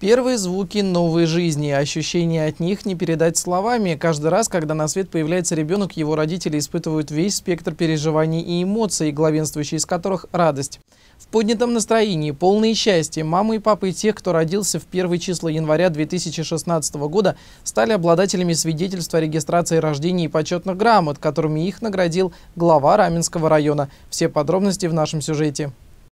Первые звуки новой жизни. Ощущения от них не передать словами. Каждый раз, когда на свет появляется ребенок, его родители испытывают весь спектр переживаний и эмоций, главенствующие из которых радость. В поднятом настроении, полное счастье. мамы и папы тех, кто родился в первые числа января 2016 года, стали обладателями свидетельства о регистрации рождения и почетных грамот, которыми их наградил глава Раменского района. Все подробности в нашем сюжете.